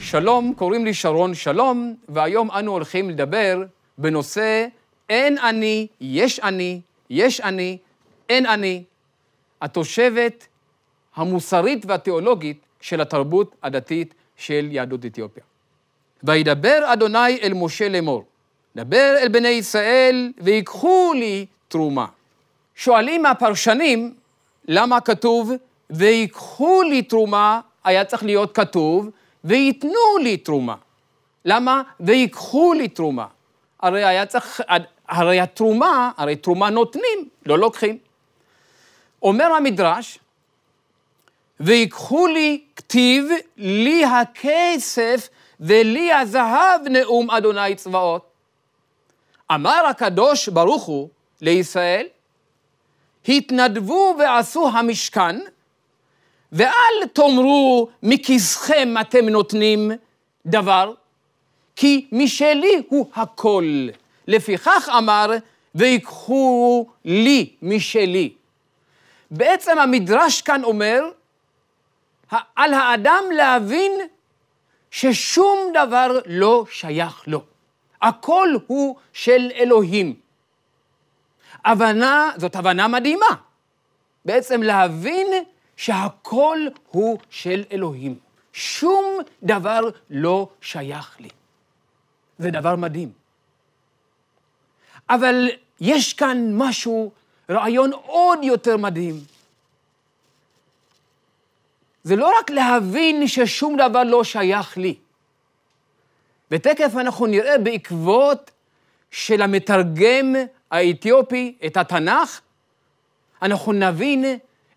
שלום, קוראים לי שרון שלום, והיום אנו הולכים לדבר בנושא אין אני, יש אני, יש אני, אין אני. התושבת המוסרית והתיאולוגית של התרבות הדתית של יהדות אתיופיה. וידבר אדוני אל משה לאמור, דבר אל בני ישראל ויקחו לי תרומה. שואלים מהפרשנים, למה כתוב, ויקחו לי תרומה, היה צריך להיות כתוב, וייתנו לי תרומה. למה? ויקחו לי תרומה. הרי היה צריך, הרי התרומה, הרי תרומה נותנים, לא לוקחים. אומר המדרש, ויקחו לי כתיב, לי הכסף ולי הזהב נאום אדוני צבאות. אמר הקדוש ברוך הוא לישראל, התנדבו ועשו המשכן, ואל תאמרו מכיסכם אתם נותנים דבר, כי משלי הוא הכל. לפיכך אמר, ויקחו לי משלי. בעצם המדרש כאן אומר, על האדם להבין ששום דבר לא שייך לו. הכל הוא של אלוהים. הבנה, זאת הבנה מדהימה. בעצם להבין שהכל הוא של אלוהים. שום דבר לא שייך לי. זה דבר מדהים. אבל יש כאן משהו, רעיון עוד יותר מדהים. זה לא רק להבין ששום דבר לא שייך לי. ותכף אנחנו נראה בעקבות של המתרגם האתיופי את התנ"ך, אנחנו נבין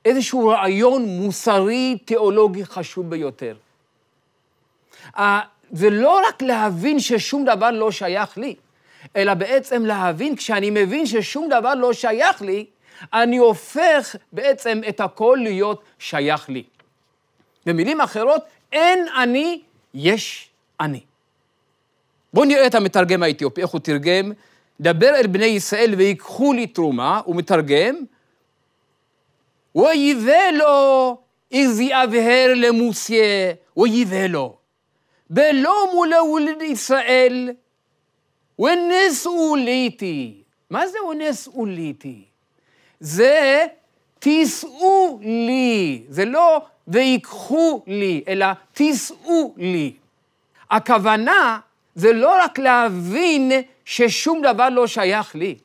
איזשהו רעיון מוסרי, תיאולוגי חשוב ביותר. זה לא רק להבין ששום דבר לא שייך לי, אלא בעצם להבין, כשאני מבין ששום דבר לא שייך לי, אני הופך בעצם את הכל להיות שייך לי. במילים אחרות, אין אני, יש אני. בואו נראה את המתרגם האתיופי, איך הוא תרגם דבר אל בני ישראל ויקחו לי תרומה, הוא מתרגם, לו איזי אבהר למוסיה, እግዚአብሔር לו. בלא በሎሙ ለውልድ ישראל ወንስኡ ሊቲ מה זה ወንስኡ ሊቲ? זה תישאו לי, זה לא ויקחו לי, אלא תישאו לי. הכוונה זה לא רק להבין ששום דבר לא שייך לי,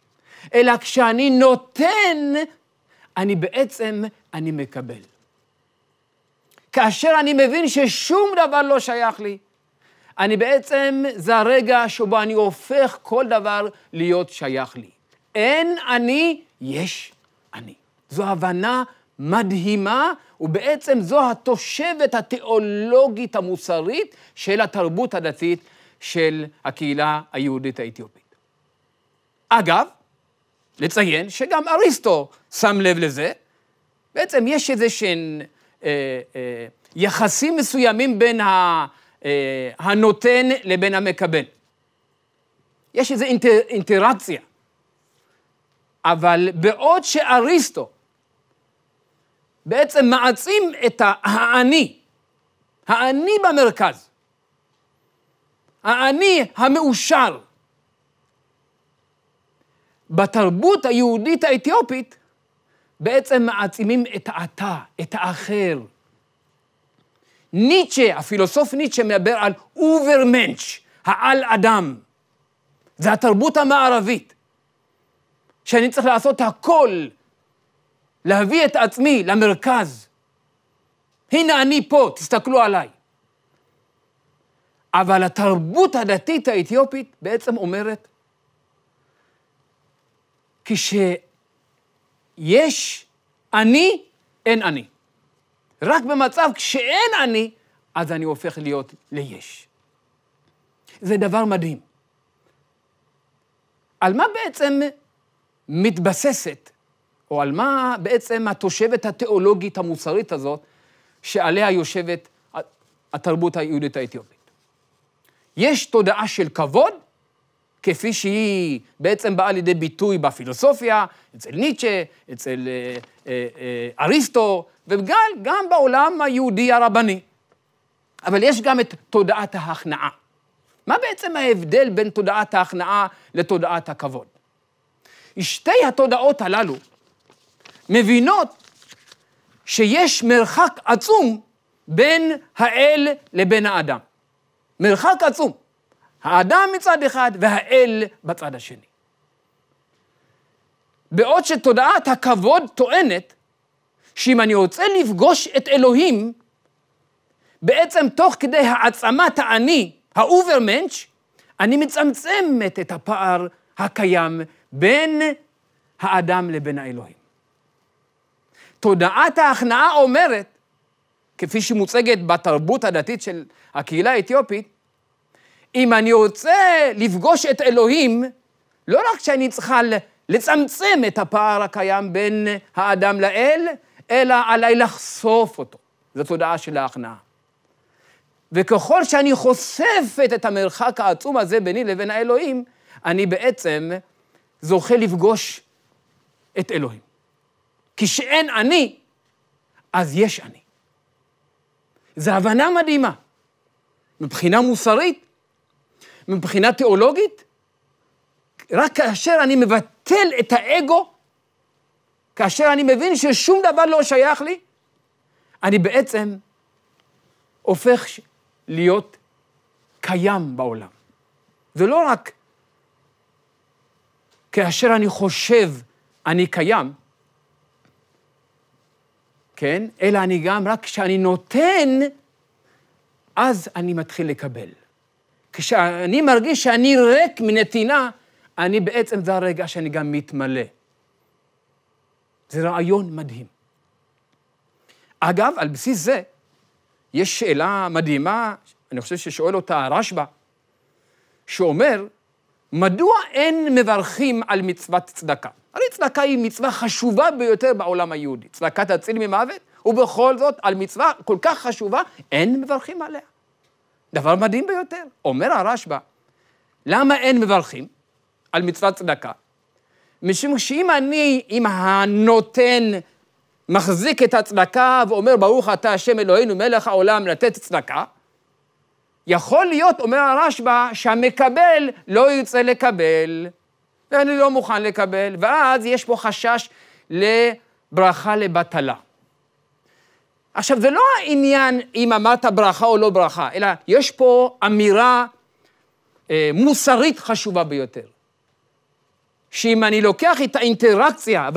אלא כשאני נותן, אני בעצם, אני מקבל. כאשר אני מבין ששום דבר לא שייך לי, אני בעצם, זה הרגע שבו אני הופך כל דבר להיות שייך לי. אין אני, יש אני. זו הבנה מדהימה, ובעצם זו התושבת התיאולוגית המוסרית של התרבות הדתית של הקהילה היהודית האתיופית. אגב, לציין שגם אריסטו שם לב לזה, בעצם יש איזה שהם אה, אה, יחסים מסוימים בין ה, אה, הנותן לבין המקבל. יש איזו אינטר, אינטראקציה. אבל בעוד שאריסטו בעצם מעצים את האני, האני במרכז, האני המאושר. בתרבות היהודית האתיופית בעצם מעצימים את האתה, את האחר. ניטשה, הפילוסוף ניטשה מדבר על אוברמנץ', העל אדם. זה התרבות המערבית, שאני צריך לעשות הכל, להביא את עצמי למרכז. הנה אני פה, תסתכלו עליי. אבל התרבות הדתית האתיופית בעצם אומרת, כשיש אני, אין אני. רק במצב כשאין אני, אז אני הופך להיות ליש. זה דבר מדהים. על מה בעצם מתבססת, או על מה בעצם התושבת התיאולוגית המוסרית הזאת, שעליה יושבת התרבות היהודית האתיופית? יש תודעה של כבוד, כפי שהיא בעצם באה לידי ביטוי בפילוסופיה, אצל ניטשה, אצל אה, אה, אה, אריסטו, וגם גם בעולם היהודי הרבני. אבל יש גם את תודעת ההכנעה. מה בעצם ההבדל בין תודעת ההכנעה לתודעת הכבוד? שתי התודעות הללו מבינות שיש מרחק עצום בין האל לבין האדם. מרחק עצום. האדם מצד אחד והאל בצד השני. בעוד שתודעת הכבוד טוענת שאם אני רוצה לפגוש את אלוהים, בעצם תוך כדי העצמת האני, האוברמנץ', אני מצמצמת את הפער הקיים בין האדם לבין האלוהים. תודעת ההכנעה אומרת כפי שהיא מוצגת בתרבות הדתית של הקהילה האתיופית, אם אני רוצה לפגוש את אלוהים, לא רק שאני צריכה לצמצם את הפער הקיים בין האדם לאל, אלא עליי לחשוף אותו. זו תודעה של ההכנעה. וככל שאני חושפת את המרחק העצום הזה ביני לבין האלוהים, אני בעצם זוכה לפגוש את אלוהים. כי שאין אני, אז יש אני. זו הבנה מדהימה. מבחינה מוסרית, מבחינה תיאולוגית, רק כאשר אני מבטל את האגו, כאשר אני מבין ששום דבר לא שייך לי, אני בעצם הופך להיות קיים בעולם. זה לא רק כאשר אני חושב אני קיים, כן? אלא אני גם, רק כשאני נותן, אז אני מתחיל לקבל. כשאני מרגיש שאני ריק מנתינה, אני בעצם, זה הרגע שאני גם מתמלא. זה רעיון מדהים. אגב, על בסיס זה, יש שאלה מדהימה, אני חושב ששואל אותה הרשב"א, שאומר, מדוע אין מברכים על מצוות צדקה? הרי צדקה היא מצווה חשובה ביותר בעולם היהודי. צדקת הציל ממוות, ובכל זאת, על מצווה כל כך חשובה, אין מברכים עליה. דבר מדהים ביותר. אומר הרשב"א, למה אין מברכים על מצוות צדקה? משום שאם אני, אם הנותן מחזיק את הצדקה ואומר, ברוך אתה השם אלוהינו מלך העולם לתת צדקה, יכול להיות, אומר הרשב"א, שהמקבל לא ירצה לקבל. ואני לא מוכן לקבל, ואז יש פה חשש לברכה לבטלה. עכשיו, זה לא העניין אם אמרת ברכה או לא ברכה, אלא יש פה אמירה אה, מוסרית חשובה ביותר. שאם אני לוקח את האינטראקציה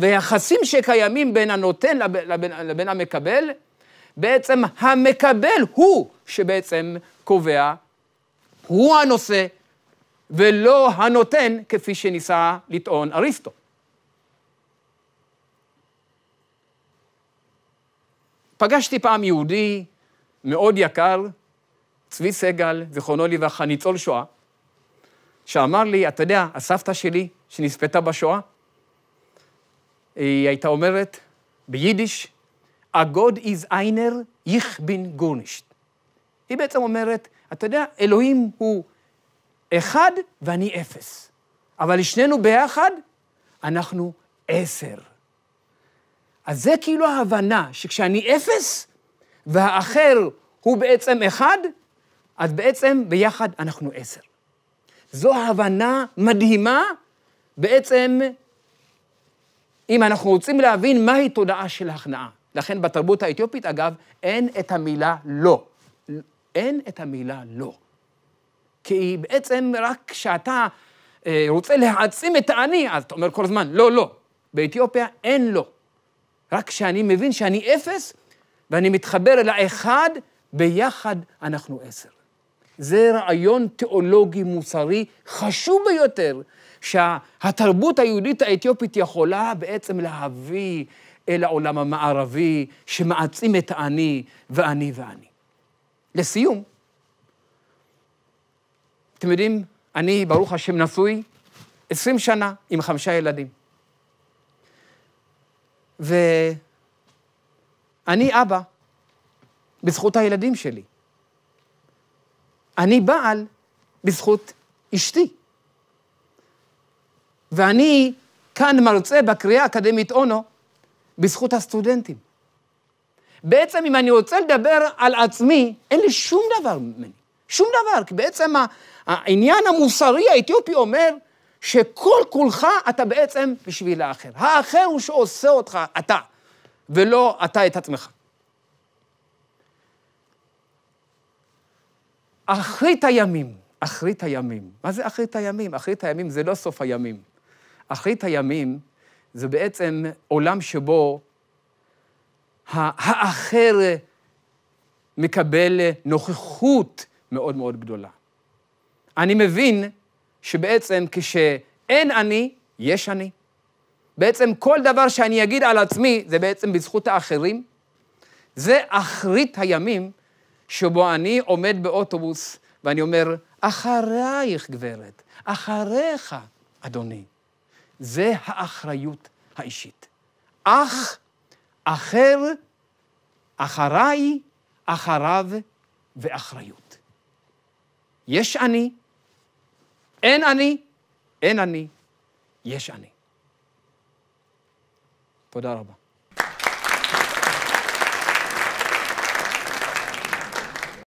והיחסים שקיימים בין הנותן לבין, לבין, לבין המקבל, בעצם המקבל הוא שבעצם קובע, הוא הנושא, ולא הנותן, כפי שניסה לטעון אריסטו. פגשתי פעם יהודי מאוד יקר, צבי סגל, זיכרונו לברכה, ניצול שואה, שאמר לי, אתה יודע, הסבתא שלי, שנספתה בשואה, היא הייתה אומרת ביידיש, הגוד איז איינר, יכבין גורנישט. היא בעצם אומרת, אתה יודע, אלוהים הוא אחד ואני אפס. אבל לשנינו ביחד, אנחנו עשר. אז זה כאילו ההבנה שכשאני אפס, והאחר הוא בעצם אחד, אז בעצם ביחד אנחנו עשר. זו הבנה מדהימה, בעצם, אם אנחנו רוצים להבין מהי תודעה של הכנעה. לכן בתרבות האתיופית, אגב, אין את המילה לא. אין את המילה לא. כי היא בעצם רק כשאתה אה, רוצה להעצים את האני, אז אתה אומר כל הזמן, לא, לא. באתיופיה אין לא. רק כשאני מבין שאני אפס, ואני מתחבר אל האחד, ביחד אנחנו עשר. זה רעיון תיאולוגי מוסרי חשוב ביותר, שהתרבות היהודית האתיופית יכולה בעצם להביא אל העולם המערבי, שמעצים את האני ואני ואני. לסיום, אתם יודעים, אני, ברוך השם, נשוי 20 שנה עם חמישה ילדים. ואני אבא בזכות הילדים שלי. אני בעל בזכות אשתי. ואני כאן מרצה בקריאה האקדמית אונו בזכות הסטודנטים. בעצם אם אני רוצה לדבר על עצמי, אין לי שום דבר ממני. שום דבר, כי בעצם העניין המוסרי האתיופי אומר שכל כולך אתה בעצם בשביל האחר. האחר הוא שעושה אותך אתה, ולא אתה את עצמך. אחרית הימים, אחרית הימים. מה זה אחרית הימים? אחרית הימים זה לא סוף הימים. אחרית הימים זה בעצם עולם שבו האחר מקבל נוכחות מאוד מאוד גדולה. אני מבין שבעצם כשאין אני, יש אני. בעצם כל דבר שאני אגיד על עצמי, זה בעצם בזכות האחרים. זה אחרית הימים שבו אני עומד באוטובוס ואני אומר, אחרייך, גברת, אחריך, אדוני. זה האחריות האישית. אח, אחר, אחריי, אחריו ואחריות. יש אני, אין אני, אין אני, יש אני. תודה רבה.